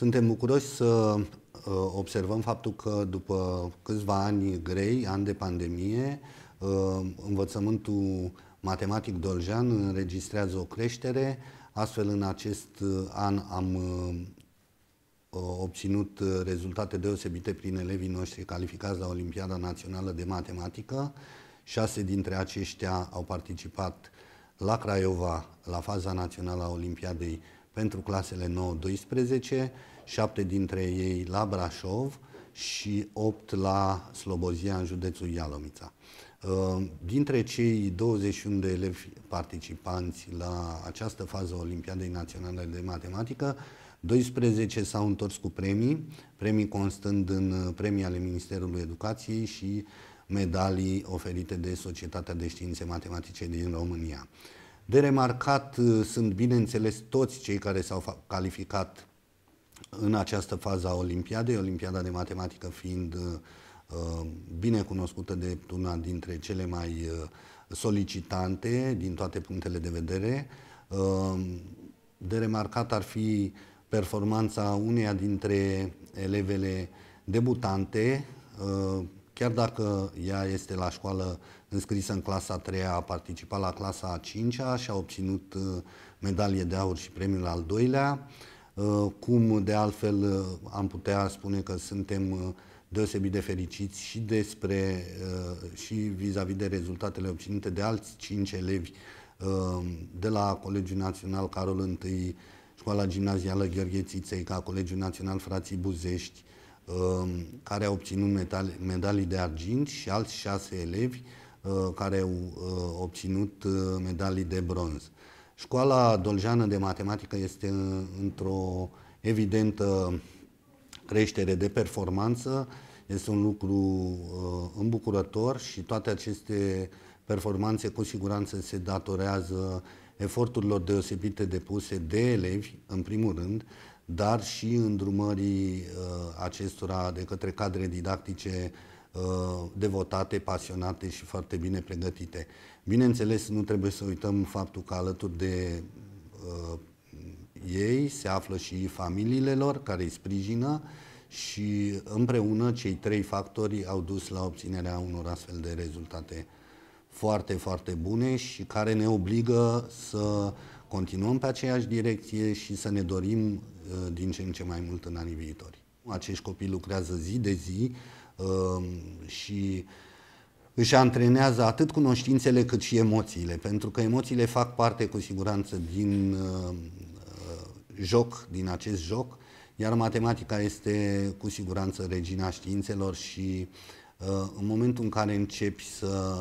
Suntem bucuroși să uh, observăm faptul că după câțiva ani grei, ani de pandemie, uh, învățământul matematic doljean înregistrează o creștere, astfel în acest uh, an am obținut rezultate deosebite prin elevii noștri calificați la Olimpiada Națională de Matematică. Șase dintre aceștia au participat la Craiova, la faza națională a Olimpiadei pentru clasele 9-12, 7 dintre ei la Brașov și 8 la Slobozia, în județul Ialomița. Uh, dintre cei 21 de elevi participanți la această fază Olimpiadei Naționale de Matematică, 12 s-au întors cu premii, premii constând în uh, premii ale Ministerului Educației și medalii oferite de Societatea de Științe Matematice din România. De remarcat uh, sunt, bineînțeles, toți cei care s-au calificat în această fază a Olimpiadei, Olimpiada de Matematică fiind uh, uh bine cunoscută de una dintre cele mai uh, solicitante din toate punctele de vedere. Uh, de remarcat ar fi performanța uneia dintre elevele debutante, uh, chiar dacă ea este la școală înscrisă în clasa 3 a participat la clasa 5 -a și a obținut uh, medalie de aur și premiul al doilea, uh, cum de altfel uh, am putea spune că suntem deosebit de fericiți și despre și vis-a-vis -vis de rezultatele obținute de alți cinci elevi de la Colegiul Național Carol I, Școala Gimnazială Gheorghe Țiței, ca Colegiul Național Frații Buzești, Um, care a obținut medalii de argint și alți șase elevi uh, care au uh, obținut uh, medalii de bronz. Școala Doljană de Matematică este într-o evidentă creștere de performanță, este un lucru îmbucurător și toate aceste performanțe cu siguranță se datorează eforturilor deosebite depuse de elevi, în primul rând, dar și îndrumării uh, acestora de către cadre didactice uh, devotate, pasionate și foarte bine pregătite. Bineînțeles, nu trebuie să uităm faptul că alături de uh, ei se află și familiile lor care îi sprijină și împreună cei trei factori au dus la obținerea unor astfel de rezultate foarte, foarte bune și care ne obligă să continuăm pe aceeași direcție și să ne dorim uh, din ce în ce mai mult în anii viitori. Acești copii lucrează zi de zi um, și își antrenează atât cunoștințele cât și emoțiile, pentru că emoțiile fac parte cu siguranță din uh, uh, joc, din acest joc, iar matematica este cu siguranță regina științelor și uh, Uh, în momentul în care începi să,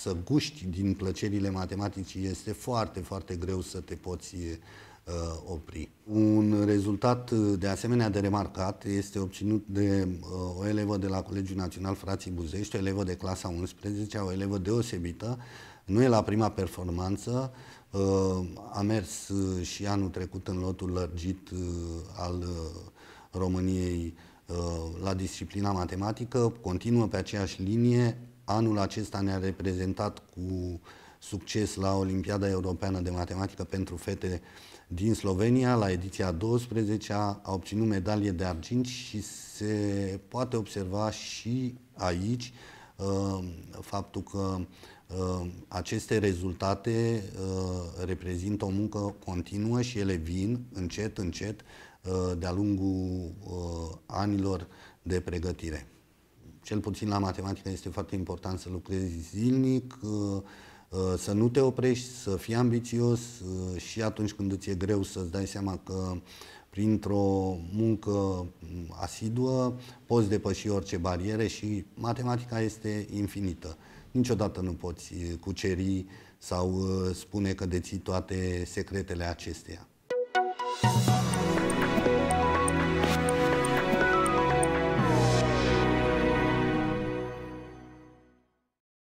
să guști din plăcerile matematicii, este foarte, foarte greu să te poți uh, opri. Un rezultat uh, de asemenea de remarcat este obținut de uh, o elevă de la Colegiul Național Frații Buzești, o elevă de clasa 11, o elevă deosebită, nu e la prima performanță, uh, a mers uh, și anul trecut în lotul lărgit uh, al uh, României Uh, la disciplina matematică, continuă pe aceeași linie. Anul acesta ne-a reprezentat cu succes la Olimpiada Europeană de Matematică pentru Fete din Slovenia, la ediția 12 a obținut medalie de argint și se poate observa și aici uh, faptul că uh, aceste rezultate uh, reprezintă o muncă continuă și ele vin încet, încet uh, de-a lungul uh, anilor de pregătire. Cel puțin la matematică este foarte important să lucrezi zilnic, uh, uh, să nu te oprești, să fii ambițios uh, și atunci când îți e greu să-ți dai seama că printr-o muncă mm, asiduă poți depăși orice bariere și matematica este infinită. Niciodată nu poți cuceri sau spune că deții toate secretele acesteia.